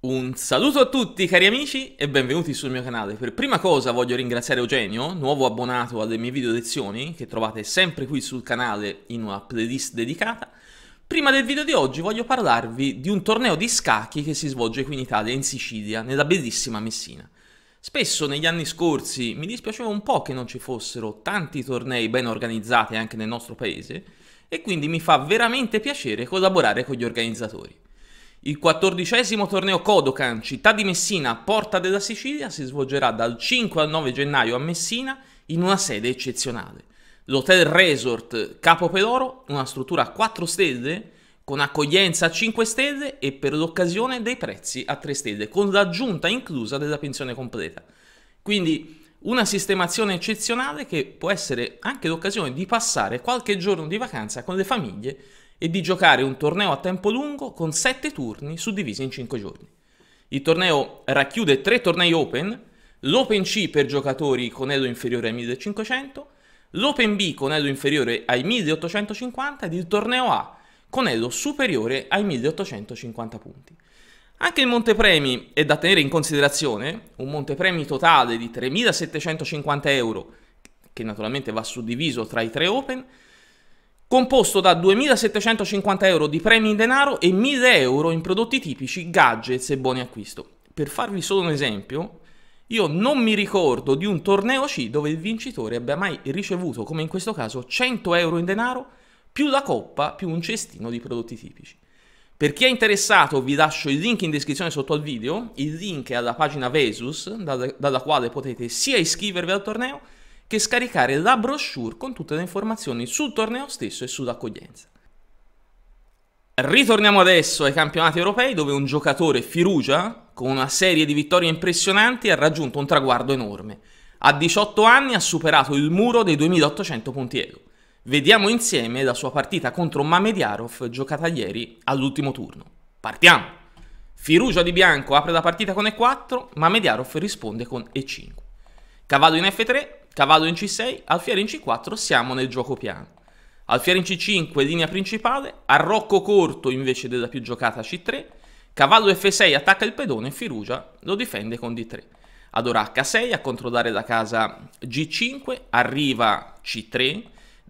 Un saluto a tutti cari amici e benvenuti sul mio canale. Per prima cosa voglio ringraziare Eugenio, nuovo abbonato alle mie video lezioni, che trovate sempre qui sul canale in una playlist dedicata. Prima del video di oggi voglio parlarvi di un torneo di scacchi che si svolge qui in Italia, in Sicilia, nella bellissima Messina. Spesso negli anni scorsi mi dispiaceva un po' che non ci fossero tanti tornei ben organizzati anche nel nostro paese e quindi mi fa veramente piacere collaborare con gli organizzatori. Il quattordicesimo torneo Kodokan, città di Messina, Porta della Sicilia, si svolgerà dal 5 al 9 gennaio a Messina in una sede eccezionale. L'Hotel Resort Capo Peloro, una struttura a 4 stelle con accoglienza a 5 stelle e per l'occasione dei prezzi a 3 stelle, con l'aggiunta inclusa della pensione completa. Quindi una sistemazione eccezionale che può essere anche l'occasione di passare qualche giorno di vacanza con le famiglie e di giocare un torneo a tempo lungo con 7 turni suddivisi in 5 giorni. Il torneo racchiude 3 tornei Open, l'Open C per giocatori con elo inferiore ai 1500, l'Open B con elo inferiore ai 1850 ed il torneo A con elo superiore ai 1850 punti. Anche il montepremi è da tenere in considerazione, un montepremi totale di 3.750 euro, che naturalmente va suddiviso tra i tre Open, composto da 2.750 euro di premi in denaro e 1.000 euro in prodotti tipici, gadgets e buoni acquisto. Per farvi solo un esempio, io non mi ricordo di un torneo C dove il vincitore abbia mai ricevuto, come in questo caso, 100 euro in denaro più la coppa più un cestino di prodotti tipici. Per chi è interessato vi lascio il link in descrizione sotto al video, il link è alla pagina Vesus, dalla, dalla quale potete sia iscrivervi al torneo, che scaricare la brochure con tutte le informazioni sul torneo stesso e sull'accoglienza. Ritorniamo adesso ai campionati europei dove un giocatore Firugia, con una serie di vittorie impressionanti, ha raggiunto un traguardo enorme. A 18 anni ha superato il muro dei 2800 punti euro. Vediamo insieme la sua partita contro Mamediarov giocata ieri all'ultimo turno. Partiamo! Firugia di bianco apre la partita con E4, Mamediarov risponde con E5. Cavallo in F3, Cavallo in C6, alfiere in C4, siamo nel gioco piano. Alfiere in C5, linea principale, arrocco corto invece della più giocata C3, cavallo F6 attacca il pedone, Firugia lo difende con D3. Allora H6 a controllare la casa G5, arriva C3,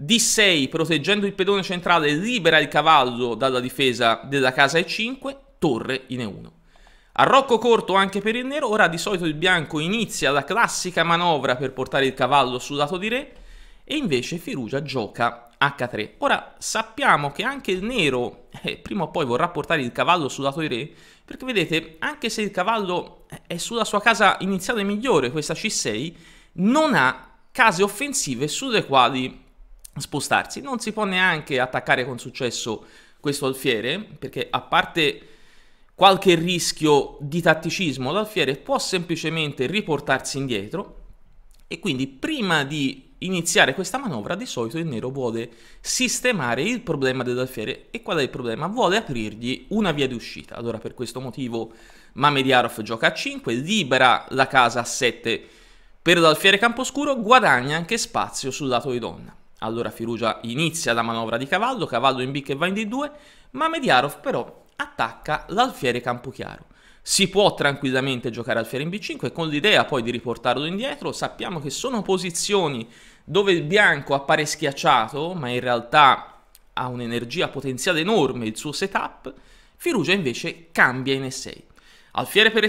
D6 proteggendo il pedone centrale libera il cavallo dalla difesa della casa E5, torre in E1. Arrocco corto anche per il nero, ora di solito il bianco inizia la classica manovra per portare il cavallo sul lato di re e invece Firugia gioca H3. Ora sappiamo che anche il nero eh, prima o poi vorrà portare il cavallo sul lato di re perché vedete anche se il cavallo eh, è sulla sua casa iniziale migliore, questa C6, non ha case offensive sulle quali spostarsi. Non si può neanche attaccare con successo questo alfiere perché a parte qualche rischio di tatticismo l'Alfiere può semplicemente riportarsi indietro e quindi prima di iniziare questa manovra di solito il nero vuole sistemare il problema dell'Alfiere e qual è il problema? Vuole aprirgli una via di uscita. Allora per questo motivo Mamediarov gioca a 5, libera la casa a 7 per l'Alfiere Camposcuro, guadagna anche spazio sul lato di donna. Allora Firugia inizia la manovra di cavallo, cavallo in B che va in D2, Mamediarov però attacca l'alfiere Campochiaro. Si può tranquillamente giocare alfiere in b5 con l'idea poi di riportarlo indietro, sappiamo che sono posizioni dove il bianco appare schiacciato, ma in realtà ha un'energia potenziale enorme il suo setup, Firugia invece cambia in e6. Alfiere per,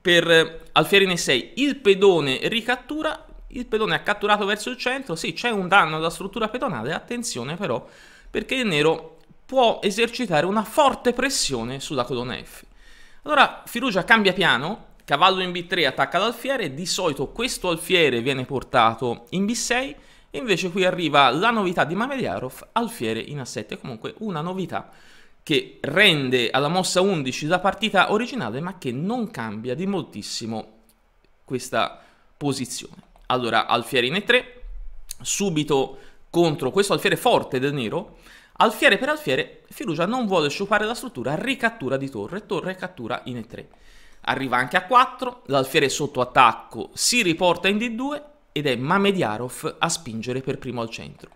per alfiere in e6, il pedone ricattura, il pedone ha catturato verso il centro, sì c'è un danno alla struttura pedonale, attenzione però perché il nero può esercitare una forte pressione sulla colonna F. Allora Firugia cambia piano, cavallo in B3 attacca l'alfiere, di solito questo alfiere viene portato in B6 e invece qui arriva la novità di Mameliarov, alfiere in A7, comunque una novità che rende alla mossa 11 la partita originale ma che non cambia di moltissimo questa posizione. Allora alfiere in E3, subito contro questo alfiere forte del nero, Alfiere per alfiere, Firugia non vuole sciupare la struttura, ricattura di torre, torre cattura in E3. Arriva anche a 4, l'alfiere sotto attacco si riporta in D2 ed è Mamediarov a spingere per primo al centro.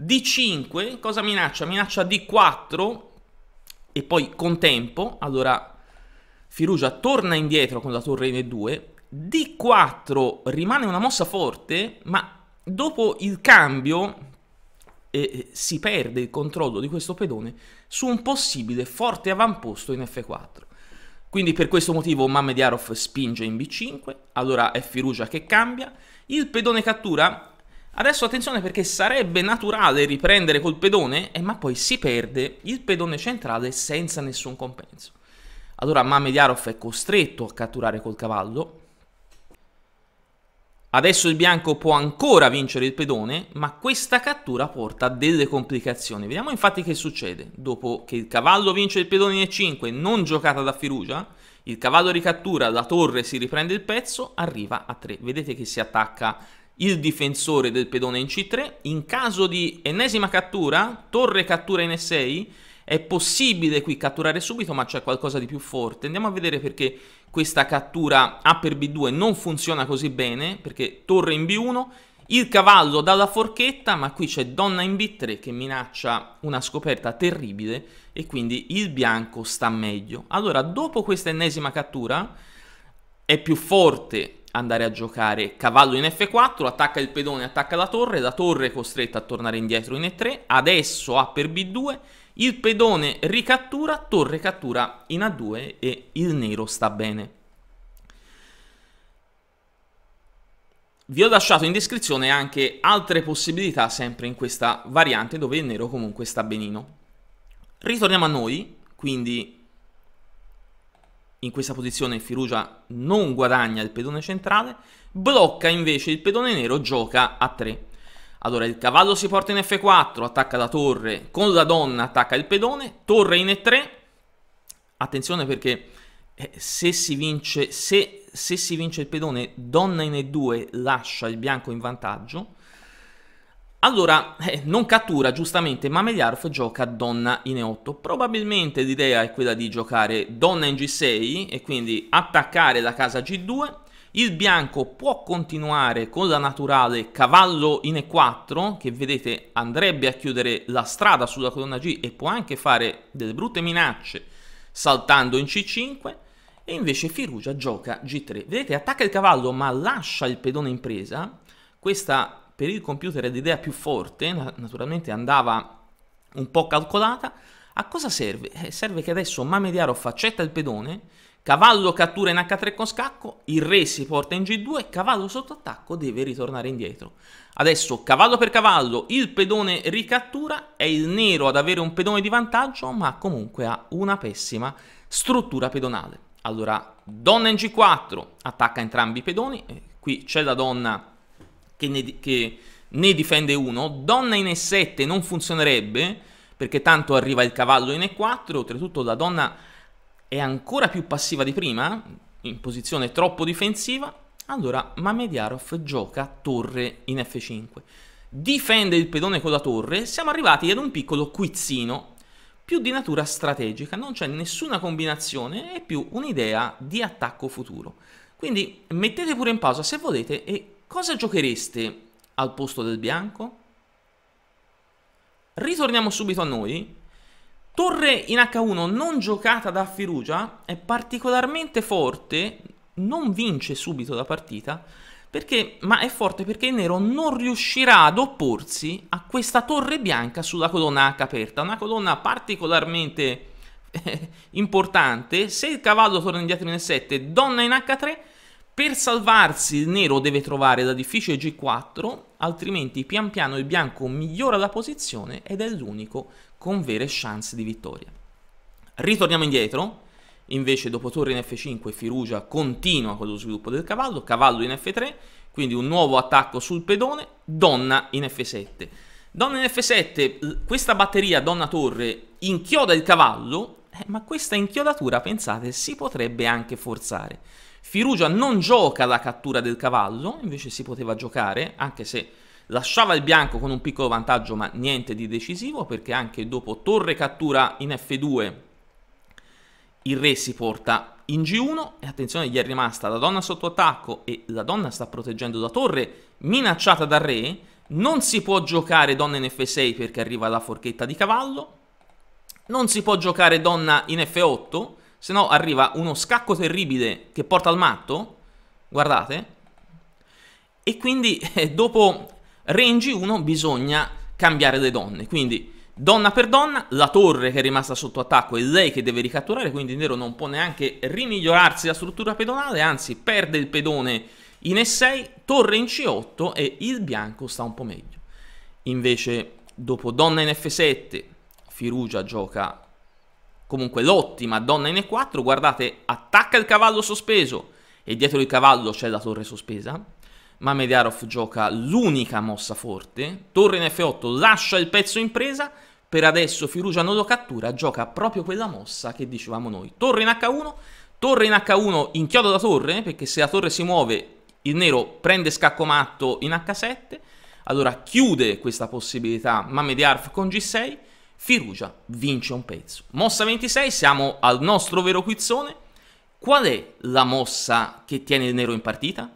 D5, cosa minaccia? Minaccia D4 e poi con tempo, allora Firugia torna indietro con la torre in E2, D4 rimane una mossa forte, ma dopo il cambio eh, si perde il controllo di questo pedone su un possibile forte avamposto in F4. Quindi per questo motivo Mamediarov spinge in B5, allora è Firugia che cambia, il pedone cattura, adesso attenzione perché sarebbe naturale riprendere col pedone, eh, ma poi si perde il pedone centrale senza nessun compenso. Allora Mamediarov è costretto a catturare col cavallo, Adesso il bianco può ancora vincere il pedone, ma questa cattura porta a delle complicazioni. Vediamo infatti che succede. Dopo che il cavallo vince il pedone in E5, non giocata da Firugia, il cavallo ricattura, la torre si riprende il pezzo, arriva a 3. Vedete che si attacca il difensore del pedone in C3. In caso di ennesima cattura, torre cattura in E6, è possibile qui catturare subito, ma c'è qualcosa di più forte. Andiamo a vedere perché questa cattura A per B2 non funziona così bene, perché torre in B1, il cavallo dà la forchetta, ma qui c'è donna in B3 che minaccia una scoperta terribile e quindi il bianco sta meglio. Allora, dopo questa ennesima cattura, è più forte andare a giocare cavallo in F4, attacca il pedone, attacca la torre, la torre è costretta a tornare indietro in E3, adesso A per B2, il pedone ricattura, torre cattura in A2 e il nero sta bene. Vi ho lasciato in descrizione anche altre possibilità sempre in questa variante dove il nero comunque sta benino. Ritorniamo a noi, quindi in questa posizione Firugia non guadagna il pedone centrale, blocca invece il pedone nero, gioca a 3. Allora il cavallo si porta in F4, attacca la torre, con la donna attacca il pedone, torre in E3. Attenzione perché eh, se si vince, se, se si vince il pedone, donna in E2 lascia il bianco in vantaggio. Allora, eh, non cattura giustamente, ma Meliarov gioca donna in E8. Probabilmente l'idea è quella di giocare donna in G6 e quindi attaccare la casa G2 il bianco può continuare con la naturale cavallo in E4, che vedete andrebbe a chiudere la strada sulla colonna G e può anche fare delle brutte minacce saltando in C5. E invece Firugia gioca G3. Vedete, attacca il cavallo ma lascia il pedone in presa. Questa per il computer è l'idea più forte, naturalmente andava un po' calcolata. A cosa serve? Eh, serve che adesso Mamediarov accetta il pedone Cavallo cattura in H3 con scacco, il re si porta in G2, cavallo sotto attacco deve ritornare indietro. Adesso cavallo per cavallo, il pedone ricattura, è il nero ad avere un pedone di vantaggio ma comunque ha una pessima struttura pedonale. Allora, donna in G4, attacca entrambi i pedoni, qui c'è la donna che ne, che ne difende uno, donna in E7 non funzionerebbe perché tanto arriva il cavallo in E4, oltretutto la donna è ancora più passiva di prima, in posizione troppo difensiva, allora Mamediarov gioca torre in F5. Difende il pedone con la torre, siamo arrivati ad un piccolo quizzino, più di natura strategica, non c'è nessuna combinazione, è più un'idea di attacco futuro. Quindi mettete pure in pausa se volete e cosa giochereste al posto del bianco? Ritorniamo subito a noi Torre in H1 non giocata da Firugia è particolarmente forte, non vince subito la partita, perché, ma è forte perché il nero non riuscirà ad opporsi a questa torre bianca sulla colonna H aperta, una colonna particolarmente eh, importante. Se il cavallo torna indietro in E7, donna in H3, per salvarsi il nero deve trovare la difficile G4, altrimenti pian piano il bianco migliora la posizione ed è l'unico con vere chance di vittoria. Ritorniamo indietro, invece dopo torre in F5 Firugia continua con lo sviluppo del cavallo, cavallo in F3, quindi un nuovo attacco sul pedone, donna in F7. Donna in F7, questa batteria donna torre inchioda il cavallo, eh, ma questa inchiodatura, pensate, si potrebbe anche forzare. Firugia non gioca la cattura del cavallo, invece si poteva giocare, anche se lasciava il bianco con un piccolo vantaggio ma niente di decisivo perché anche dopo torre cattura in F2 il re si porta in G1 e attenzione gli è rimasta la donna sotto attacco e la donna sta proteggendo la torre minacciata dal re non si può giocare donna in F6 perché arriva la forchetta di cavallo non si può giocare donna in F8 se no arriva uno scacco terribile che porta al matto guardate e quindi eh, dopo range 1 bisogna cambiare le donne, quindi donna per donna, la torre che è rimasta sotto attacco è lei che deve ricatturare, quindi il nero non può neanche rimigliorarsi la struttura pedonale, anzi perde il pedone in E6, torre in C8 e il bianco sta un po' meglio. Invece dopo donna in F7, Firugia gioca comunque l'ottima donna in E4, guardate, attacca il cavallo sospeso e dietro il cavallo c'è la torre sospesa, ma Mediarov gioca l'unica mossa forte, torre in F8, lascia il pezzo in presa, per adesso Firugia non lo cattura, gioca proprio quella mossa che dicevamo noi, torre in H1, torre in H1 inchiodo la torre, perché se la torre si muove il nero prende scacco matto in H7, allora chiude questa possibilità Mamediarf con G6, Firugia vince un pezzo. Mossa 26, siamo al nostro vero quizzone. Qual è la mossa che tiene il nero in partita?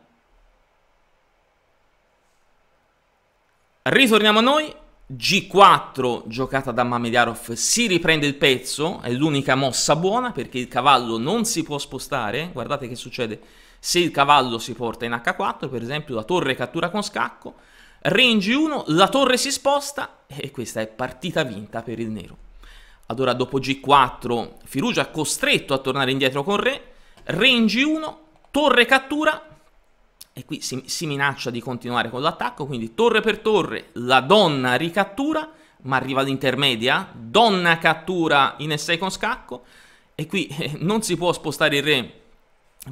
Ritorniamo a noi, G4 giocata da Mamediarov si riprende il pezzo, è l'unica mossa buona perché il cavallo non si può spostare, guardate che succede se il cavallo si porta in H4, per esempio la torre cattura con scacco, Re 1 la torre si sposta e questa è partita vinta per il nero. Allora dopo G4 Firugia è costretto a tornare indietro con Re, Re 1 torre cattura, e qui si, si minaccia di continuare con l'attacco, quindi torre per torre, la donna ricattura, ma arriva l'intermedia, donna cattura in E6 con scacco, e qui eh, non si può spostare il re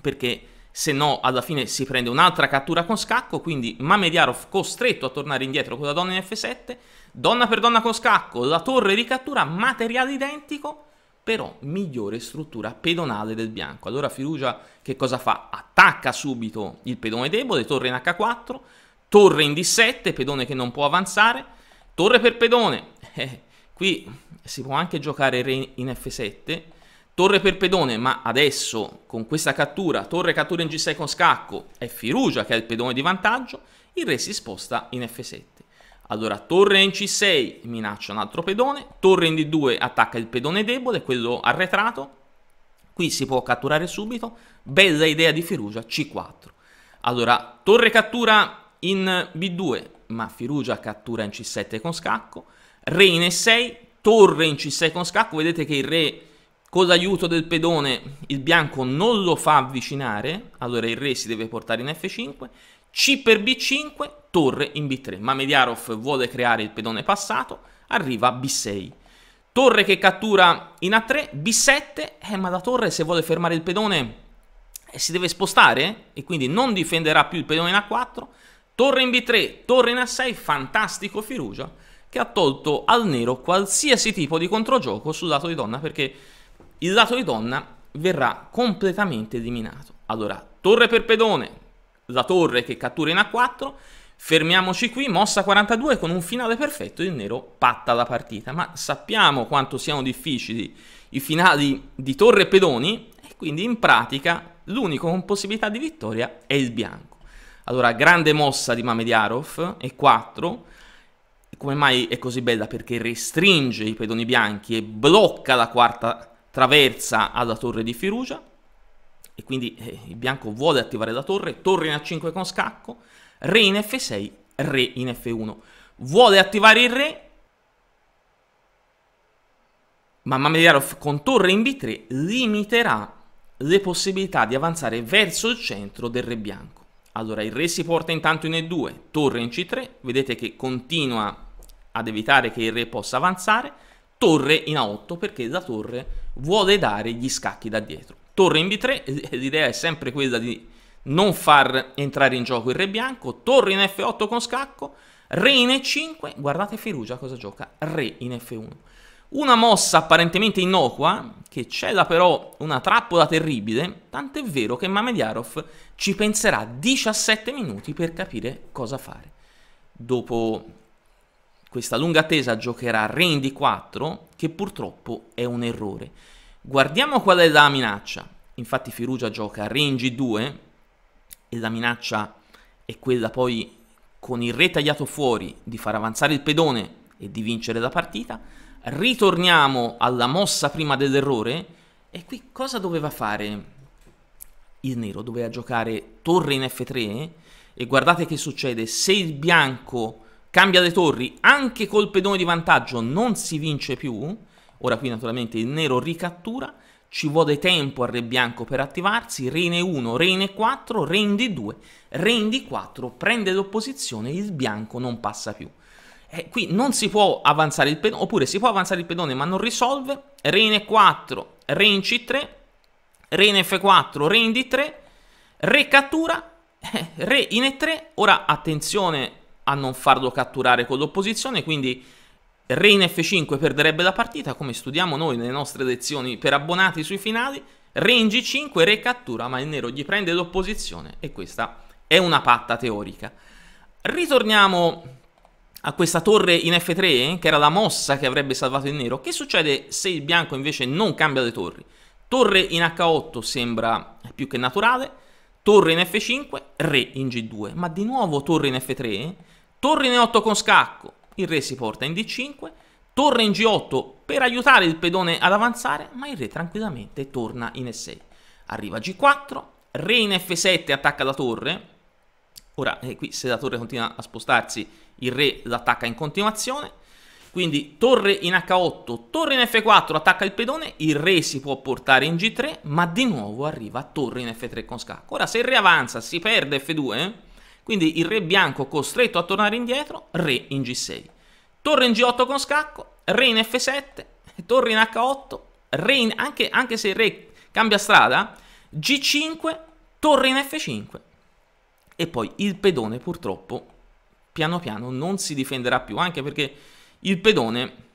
perché se no alla fine si prende un'altra cattura con scacco, quindi Mamediarov costretto a tornare indietro con la donna in F7, donna per donna con scacco, la torre ricattura, materiale identico, però migliore struttura pedonale del bianco. Allora Firugia che cosa fa? Attacca subito il pedone debole, torre in H4, torre in D7, pedone che non può avanzare, torre per pedone. Eh, qui si può anche giocare re in F7, torre per pedone, ma adesso con questa cattura, torre cattura in G6 con scacco, è Firugia che ha il pedone di vantaggio, il re si sposta in F7. Allora, torre in C6 minaccia un altro pedone, torre in D2 attacca il pedone debole, quello arretrato. Qui si può catturare subito. Bella idea di Firugia, C4. Allora, torre cattura in B2, ma Firugia cattura in C7 con scacco. Re in E6, torre in C6 con scacco. Vedete che il re, con l'aiuto del pedone, il bianco non lo fa avvicinare. Allora il re si deve portare in F5. C per B5, torre in B3. Ma Mediarov vuole creare il pedone passato, arriva B6. Torre che cattura in A3, B7, eh, ma la torre se vuole fermare il pedone eh, si deve spostare e quindi non difenderà più il pedone in A4. Torre in B3, torre in A6, fantastico Firugia che ha tolto al nero qualsiasi tipo di controgioco sul lato di donna perché il lato di donna verrà completamente eliminato. Allora, torre per pedone, la torre che cattura in A4. Fermiamoci qui, mossa 42 con un finale perfetto, il nero patta la partita, ma sappiamo quanto siano difficili i finali di torre e pedoni e quindi in pratica l'unico con possibilità di vittoria è il bianco. Allora, grande mossa di Mamediarov, E4, come mai è così bella? Perché restringe i pedoni bianchi e blocca la quarta traversa alla torre di Firugia, e quindi eh, il bianco vuole attivare la torre, torre in A5 con scacco, re in F6, re in F1. Vuole attivare il re, ma Mamediarov con torre in B3 limiterà le possibilità di avanzare verso il centro del re bianco. Allora il re si porta intanto in E2, torre in C3, vedete che continua ad evitare che il re possa avanzare, torre in A8 perché la torre vuole dare gli scacchi da dietro torre in b3, l'idea è sempre quella di non far entrare in gioco il re bianco, torre in f8 con scacco, re in e5, guardate Ferugia cosa gioca, re in f1. Una mossa apparentemente innocua, che cela però una trappola terribile, tant'è vero che Mamediarov ci penserà 17 minuti per capire cosa fare. Dopo questa lunga attesa giocherà re in d4, che purtroppo è un errore. Guardiamo qual è la minaccia. Infatti Firugia gioca re in G2 e la minaccia è quella poi con il re tagliato fuori di far avanzare il pedone e di vincere la partita. Ritorniamo alla mossa prima dell'errore e qui cosa doveva fare il nero? Doveva giocare torre in F3 e guardate che succede se il bianco cambia le torri anche col pedone di vantaggio non si vince più Ora qui naturalmente il nero ricattura, ci vuole tempo al re bianco per attivarsi, rene 1, rene 4, re d2, re d4, prende l'opposizione, il bianco non passa più. Eh, qui non si può avanzare il pedone, oppure si può avanzare il pedone ma non risolve, rene 4, re in c3, eh, re in f4, re in d3, re cattura, re in e3, ora attenzione a non farlo catturare con l'opposizione, quindi Reina F5 perderebbe la partita, come studiamo noi nelle nostre lezioni per abbonati sui finali. Re in G5, Re cattura, ma il nero gli prende l'opposizione e questa è una patta teorica. Ritorniamo a questa torre in F3, eh, che era la mossa che avrebbe salvato il nero. Che succede se il bianco invece non cambia le torri? Torre in H8 sembra più che naturale, torre in F5, Re in G2, ma di nuovo torre in F3, eh. torre in E8 con scacco, il re si porta in d5, torre in g8 per aiutare il pedone ad avanzare, ma il re tranquillamente torna in e6. Arriva g4, re in f7 attacca la torre, ora eh, qui se la torre continua a spostarsi il re l'attacca in continuazione, quindi torre in h8, torre in f4 attacca il pedone, il re si può portare in g3, ma di nuovo arriva torre in f3 con scacco. Ora se il re avanza si perde f2... Quindi il re bianco costretto a tornare indietro, re in G6. Torre in G8 con scacco, re in F7, torre in H8, re in, anche, anche se il re cambia strada, G5, torre in F5. E poi il pedone purtroppo piano piano non si difenderà più, anche perché il pedone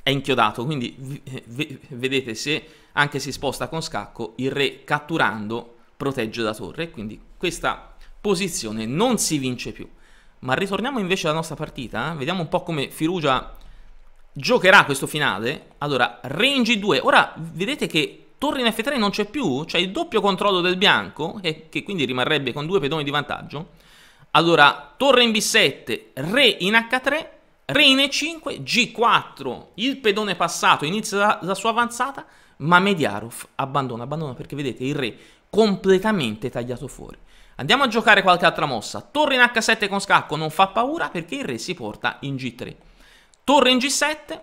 è inchiodato, quindi vedete se anche si sposta con scacco, il re catturando protegge da torre, quindi questa posizione, non si vince più. Ma ritorniamo invece alla nostra partita, eh? vediamo un po' come Firugia giocherà questo finale. Allora, re in G2, ora vedete che torre in F3 non c'è più, c'è il doppio controllo del bianco, e che quindi rimarrebbe con due pedoni di vantaggio. Allora, torre in B7, re in H3, re in E5, G4, il pedone passato inizia la, la sua avanzata, ma Mediarov abbandona, abbandona perché vedete il re completamente tagliato fuori. Andiamo a giocare qualche altra mossa. Torre in H7 con scacco non fa paura perché il re si porta in G3. Torre in G7,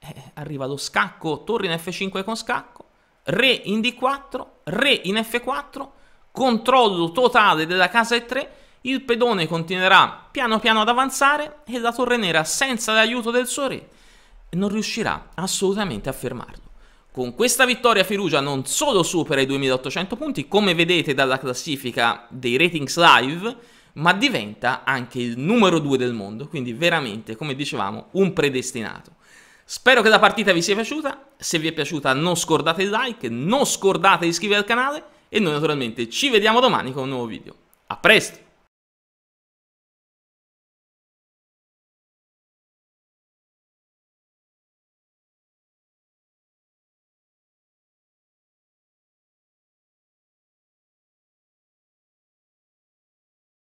eh, arriva lo scacco, torre in F5 con scacco, re in D4, re in F4, controllo totale della casa E3, il pedone continuerà piano piano ad avanzare e la torre nera senza l'aiuto del suo re non riuscirà assolutamente a fermarlo. Con questa vittoria Firugia non solo supera i 2800 punti, come vedete dalla classifica dei ratings live, ma diventa anche il numero 2 del mondo, quindi veramente, come dicevamo, un predestinato. Spero che la partita vi sia piaciuta, se vi è piaciuta non scordate il like, non scordate di iscrivervi al canale e noi naturalmente ci vediamo domani con un nuovo video. A presto!